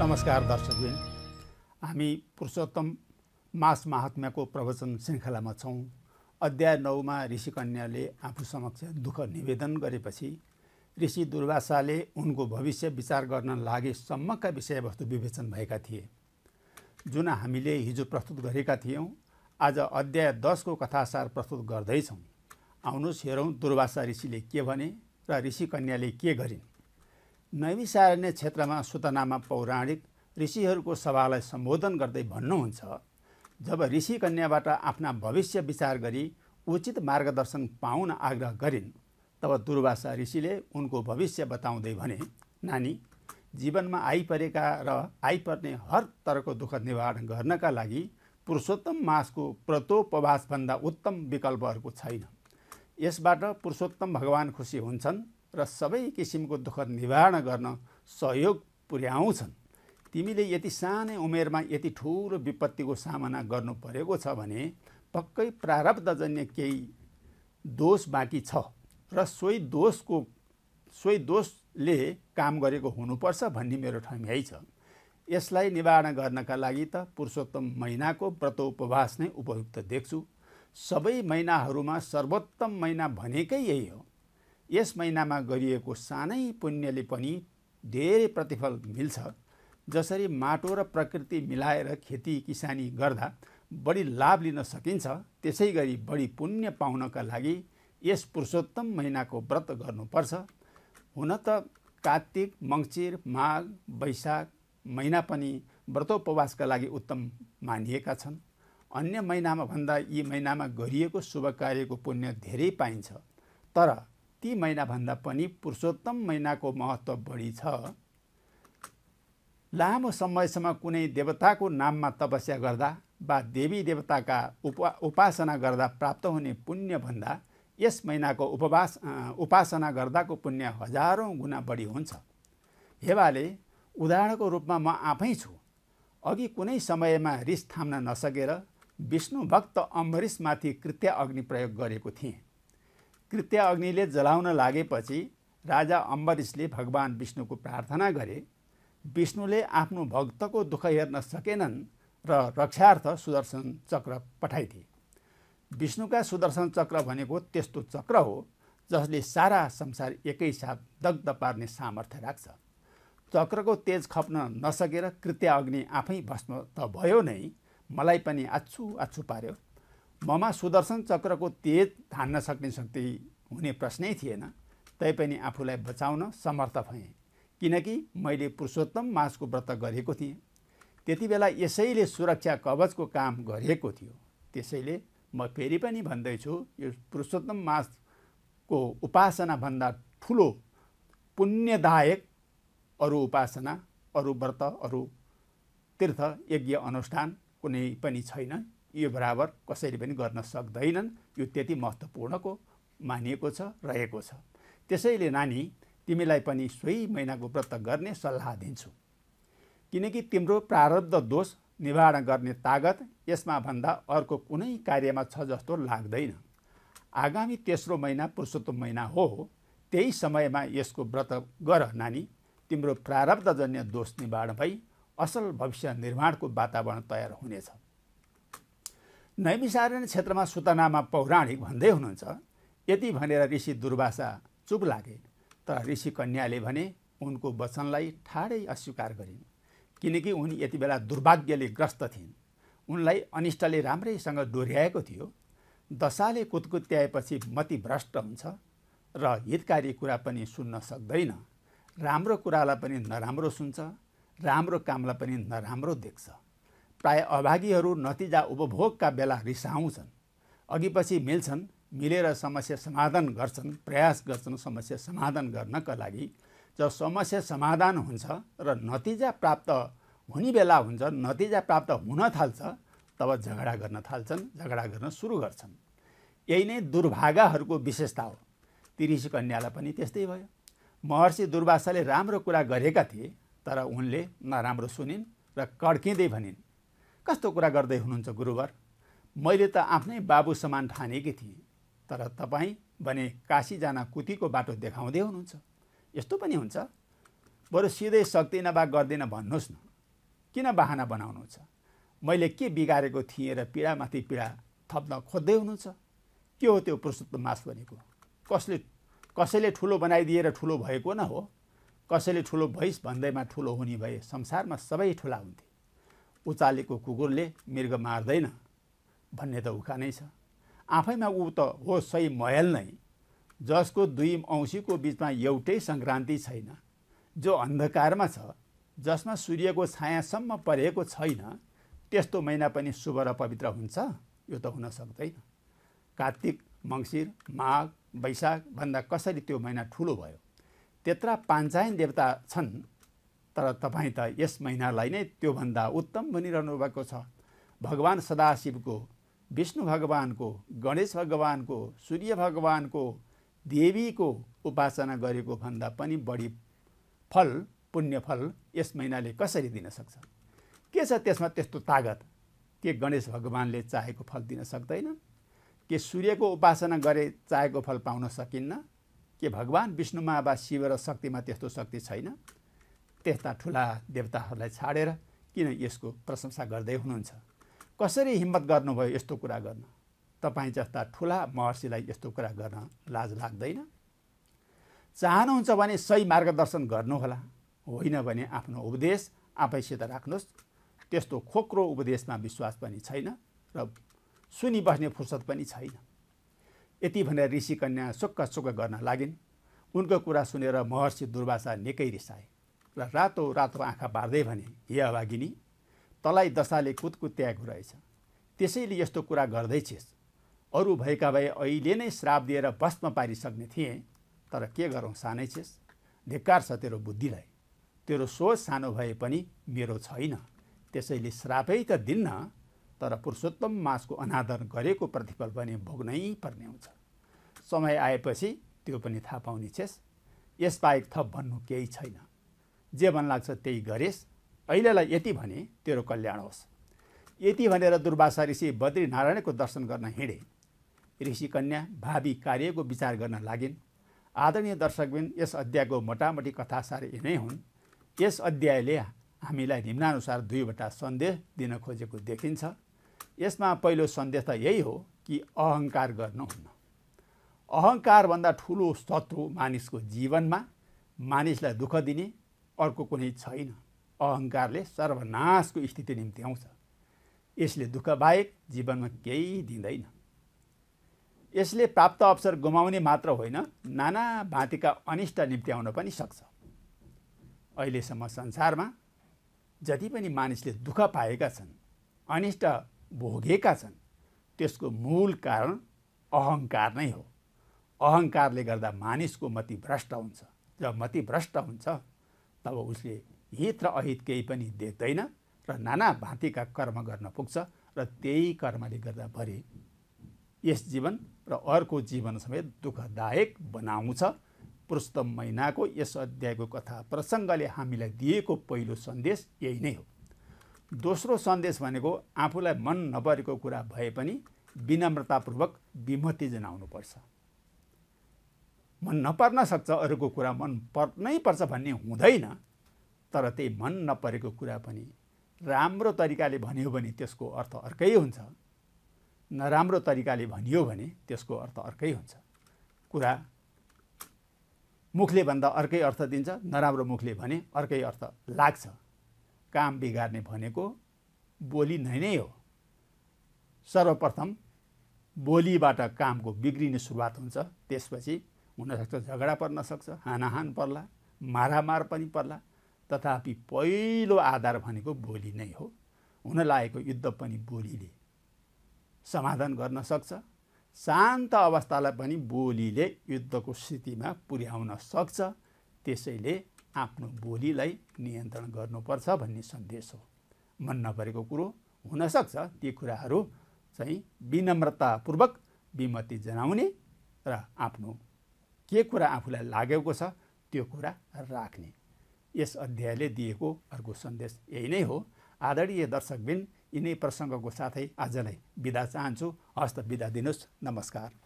नमस्कार दर्शकबिन हामी पुरुषोत्तम मास महात्म्यको प्रवचन श्रृङ्खलामा छौँ अध्याय नौमा ऋषिकन्याले आफू समक्ष दुःख निवेदन गरेपछि ऋषि दुर्वासाले उनको भविष्य विचार गर्न लागेसम्मका विषयवस्तु विवेचन भएका थिए जुन हामीले हिजो प्रस्तुत गरेका थियौँ आज अध्याय दसको कथासार प्रस्तुत गर्दैछौँ आउनुहोस् हेरौँ दुर्वासा ऋषिले के भने र ऋषिकन्याले के गरिन् नैविसारण्य क्षेत्रमा सुतनामा पौराणिक ऋषिहरूको सभालाई सम्बोधन गर्दै भन्नुहुन्छ जब ऋषि कन्याबाट आफ्ना भविष्य विचार गरी उचित मार्गदर्शन पाउन आग्रह गरिन् तब दुर्वासा ऋषिले उनको भविष्य बताउँदै भने नानी जीवनमा आइपरेका र आइपर्ने हर तरको दुःख निवारण गर्नका लागि पुरुषोत्तम मासको प्रतोपवासभन्दा उत्तम विकल्पहरूको छैन यसबाट पुरुषोत्तम भगवान् खुसी हुन्छन् र सबै किसिमको दुःख निवारण गर्न सहयोग पुर्याउँछन् तिमीले यति सानै उमेरमा यति ठुलो विपत्तिको सामना गर्नु परेको छ भने पक्कै प्रारब्धजन्य केही दोष बाँकी छ र सोही दोषको सोही दोषले काम गरेको हुनुपर्छ भन्ने मेरो ठम्याइ छ यसलाई निवारण गर्नका लागि त पुरुषोत्तम महिनाको व्रत उपवास नै उपयुक्त देख्छु सबै महिनाहरूमा सर्वोत्तम महिना भनेकै यही हो यस महिनामा गरिएको सानै पुण्यले पनि धेरै प्रतिफल मिल्छ जसरी माटो र प्रकृति मिलाएर खेती किसानी गर्दा बढी लाभ लिन सकिन्छ त्यसै गरी बढी पुण्य पाउनका लागि यस पुरुषोत्तम महिनाको व्रत गर्नुपर्छ हुन त कार्तिक मङ्सिर माघ वैशाख महिना पनि व्रतोपवासका लागि उत्तम मानिएका छन् अन्य महिनामा भन्दा यी महिनामा गरिएको शुभ कार्यको पुण्य धेरै पाइन्छ तर ती महिनाभन्दा पनि पुरुषोत्तम महिनाको महत्त्व बढी छ लामो समयसम्म कुनै देवताको नाममा तपस्या गर्दा वा देवी देवताका उपा उपासना गर्दा प्राप्त हुने पुण्यभन्दा यस महिनाको उपवास उपासना गर्दाको पुण्य हजारौँ गुणा बढी हुन्छ हेवाले उदाहरणको रूपमा म आफै छु अघि कुनै समयमा रिस थाम्न नसकेर विष्णुभक्त अम्बरिसमाथि कृत्य अग्नि प्रयोग गरेको थिएँ कृत्य अग्निले जलाउन लागेपछि राजा अम्बरिसले भगवान् विष्णुको प्रार्थना गरे विष्णुले आफ्नो भक्तको दुःख हेर्न सकेनन् र रक्षार्थ सुदर्शन चक्र पठाइदिए विष्णुका सुदर्शन चक्र भनेको त्यस्तो चक्र हो जसले सारा संसार एकैसाथ दग्ध पार्ने सामर्थ्य राख्छ चक्रको तेज खप्न नसकेर कृत्य अग्नि आफै भस्म त भयो नै मलाई पनि आछु आछु पार्यो ममा सुदर्शन चक्रको तेज धान्न सक्ने शक्ति हुने प्रश्नै थिएन तैपनि आफूलाई बचाउन समर्थ भएँ किनकि मैले पुरुषोत्तम मासको व्रत गरेको थिएँ त्यति बेला यसैले सुरक्षा कवचको काम गरेको थियो त्यसैले म फेरि पनि भन्दैछु यो पुरुषोत्तम मासको उपासनाभन्दा ठुलो पुण्यदायक अरू उपासना अरू व्रत अरू तीर्थ यज्ञ अनुष्ठान कुनै पनि छैन यो बराबर कसैले पनि गर्न सक्दैनन् यो त्यति महत्त्वपूर्णको मानिएको छ रहेको छ त्यसैले नानी तिमीलाई पनि सोही महिनाको व्रत गर्ने सल्लाह दिन्छु किनकि तिम्रो प्रारब्ध दोष निवारण गर्ने तागत यसमा भन्दा अर्को कुनै कार्यमा छ जस्तो लाग्दैन आगामी तेस्रो महिना पुरुषोत्तम महिना हो त्यही समयमा यसको व्रत गर नानी तिम्रो प्रारब्धजन्य दोष निवारण भई असल भविष्य निर्माणको वातावरण तयार हुनेछ नैविसारण क्षेत्रमा सुतनामा पौराणिक भन्दै हुनुहुन्छ यति भनेर ऋषि दुर्वासा चुप लागे तर ऋषि कन्याले भने उनको वचनलाई ठाडै अस्वीकार गरिन् किनकि उनी यति बेला दुर्भाग्यले ग्रस्त थिइन् उनलाई अनिष्टले राम्रैसँग डोर्याएको थियो दशाले कुतकुत्याएपछि मति भ्रष्ट हुन्छ र हितकारी कुरा पनि सुन्न सक्दैन राम्रो कुरालाई पनि नराम्रो सुन्छ राम्रो कामलाई पनि नराम्रो देख्छ प्राय अभागीहरू नतिजा उपभोगका बेला रिसाउँछन् अघि पछि मिल्छन् मिलेर समस्या समाधान गर्छन् प्रयास गर्छन् समस्या समाधान गर्नका लागि जब समस्या समाधान हुन्छ र नतिजा प्राप्त हुने बेला हुन्छ नतिजा प्राप्त हुन थाल्छ तब झगडा गर्न थाल्छन् झगडा गर्न सुरु गर्छन् यही नै दुर्भागाहरूको विशेषता हो तिरिसी कन्यालाई पनि त्यस्तै भयो महर्षि दुर्वासाले राम्रो कुरा गरेका थिए तर उनले नराम्रो सुनिन् र कड्किँदै भनिन् कस्तो कुरा गर्दै हुनुहुन्छ गुरुवर मैले त आफ्नै बाबु समान ठानेकी थिएँ तर तपाईँ भने काशी जान कुतीको बाटो देखाउँदै हुनुहुन्छ यस्तो पनि हुन्छ बरु सिधै सक्दिनँ वा गर्दिनँ भन्नुहोस् न किन बाहना छ मैले के बिगारेको थिएँ र पीडामाथि पीडा थप्न खोज्दै हुनुहुन्छ के हो त्यो पुरुषोत्तम मास भनेको कसले कसैले ठुलो बनाइदिएर ठुलो भएको न हो कसैले ठुलो भइस् भन्दैमा ठुलो हुने भए संसारमा सबै ठुला हुन्थे उचालेको कुकुरले मृग मार्दैन भन्ने त उखानै छ आफैमा ऊ त हो सही महल नै जसको दुई औँसीको बिचमा एउटै सङ्क्रान्ति छैन जो अन्धकारमा छ जसमा सूर्यको छायासम्म परेको छैन त्यस्तो महिना पनि शुभ र पवित्र हुन्छ यो त हुन सक्दैन कार्तिक मङ्सिर माघ वैशाखभन्दा कसरी त्यो महिना ठुलो भयो त्यत्रा पाञ्चायन देवता छन् तर तपाईँ त यस महिनालाई नै त्योभन्दा उत्तम भनिरहनु भएको छ भगवान् सदाशिवको विष्णु भगवानको गणेश भगवानको सूर्य भगवानको देवीको उपासना गरेको भन्दा पनि बढी फल पुण्यफल यस महिनाले कसरी दिन सक्छ के छ त्यसमा त्यस्तो तागत के गणेश भगवानले चाहेको फल दिन सक्दैन के सूर्यको उपासना गरे चाहेको फल पाउन सकिन्न के भगवान् विष्णुमा वा शिव र शक्तिमा त्यस्तो शक्ति छैन त्यस्ता ठुला देवताहरूलाई छाडेर किन यसको प्रशंसा गर्दै हुनुहुन्छ कसरी हिम्मत गर्नुभयो यस्तो कुरा गर्न तपाईँ जस्ता ठुला महर्षिलाई यस्तो कुरा गर्न लाज लाग्दैन चाहनुहुन्छ भने सही मार्गदर्शन गर्नुहोला होइन भने आफ्नो उपदेश आफैसित राख्नुहोस् त्यस्तो खोक्रो उपदेशमा विश्वास पनि छैन र सुनिबस्ने फुर्सद पनि छैन यति भनेर ऋषिकन्या सुक्क सुक्क गर्न लागिन् उनको कुरा सुनेर महर्षि दुर्वासा निकै रिसाए र रातो रातो आँखा बार्दै भने हे अभागिनी तलाई दशाले कुदकुत्याएको रहेछ त्यसैले यस्तो कुरा गर्दैछेस् अरू भएका भए अहिले नै श्राप दिएर भस्म पारिसक्ने थिएँ तर के गरौँ सानै छेस् धिक्कार छ तेरो बुद्धिलाई तेरो सोच सानो भए पनि मेरो छैन त्यसैले श्रापै त दिन्न तर पुरुषोत्तम मासको अनादर गरेको प्रतिफल पनि भोग्नै पर्ने हुन्छ समय आएपछि त्यो पनि थाहा पाउने छेस् यसबाहेक थप भन्नु केही छैन जे मन लाग्छ त्यही गरेस् अहिलेलाई यति भने तेरो कल्याण होस् यति भनेर दुर्वासा ऋषि बद्रीनारायणको दर्शन गर्न हिँडे ऋषिकन्या भावी कार्यको विचार गर्न लागिन् आदरणीय दर्शकबिन यस अध्यायको मोटामोटी कथा सारे यिनै हुन् यस अध्यायले हामीलाई निम्नानुसार दुईवटा सन्देश दिन खोजेको देखिन्छ यसमा पहिलो सन्देश त यही हो कि अहङ्कार गर्नुहुन्न अहङ्कारभन्दा ठुलो शत्रु मानिसको जीवनमा मानिसलाई दुःख दिने अर्को कुनै छैन अहङ्कारले सर्वनाशको स्थिति निम्ति आउँछ यसले बाहेक जीवनमा केही दिँदैन यसले प्राप्त अवसर गुमाउने मात्र होइन नाना भाँतिका अनिष्ट निम्ति आउन पनि सक्छ अहिलेसम्म संसारमा जति पनि मानिसले दुःख पाएका छन् अनिष्ट भोगेका छन् त्यसको मूल कारण अहङ्कार नै हो अहङ्कारले गर्दा मानिसको मति भ्रष्ट हुन्छ जब मति भ्रष्ट हुन्छ तब उसले हित र अहित केही पनि देख्दैन र नाना भाँतीका कर्म गर्न पुग्छ र त्यही कर्मले गर्दा गर्दाभरि यस जीवन र अर्को जीवन समेत दुःखदायक बनाउँछ पुरुषोत्तम महिनाको यस अध्यायको कथा प्रसङ्गले हामीलाई दिएको पहिलो सन्देश यही नै हो दोस्रो सन्देश भनेको आफूलाई मन नपरेको कुरा भए पनि विनम्रतापूर्वक विमति जनाउनुपर्छ मन नपर्न सक्छ अरूको कुरा मन पर्नै पर्छ भन्ने हुँदैन तर त्यही मन नपरेको कुरा पनि राम्रो तरिकाले भनियो भने त्यसको अर्थ अर्कै हुन्छ नराम्रो तरिकाले भनियो भने त्यसको अर्थ अर्कै हुन्छ कुरा मुखले भन्दा अर्कै अर्थ दिन्छ नराम्रो मुखले भने अर्कै अर्थ लाग्छ काम बिगार्ने भनेको बोली नै नै हो सर्वप्रथम बोलीबाट कामको बिग्रिने सुरुवात हुन्छ त्यसपछि हुनसक्छ झगडा पर्न सक्छ हानाहान पर्ला मारामार पनि पर्ला तथापि पहिलो आधार भनेको बोली नै हो हुन लागेको युद्ध पनि बोलीले समाधान गर्न सक्छ शान्त अवस्थालाई पनि बोलीले युद्धको स्थितिमा पुर्याउन सक्छ त्यसैले आफ्नो बोलीलाई नियन्त्रण गर्नुपर्छ भन्ने सन्देश हो मन नपरेको कुरो हुनसक्छ ती कुराहरू चाहिँ विनम्रतापूर्वक विमति जनाउने र आफ्नो के कुरा आफूलाई लागेको छ त्यो कुरा राख्ने यस अध्यायले दिएको अर्को सन्देश यही नै हो आदरणीय दर्शकबिन यिनै प्रसङ्गको साथै आजलाई बिदा चाहन्छु हस्त बिदा दिनुहोस् नमस्कार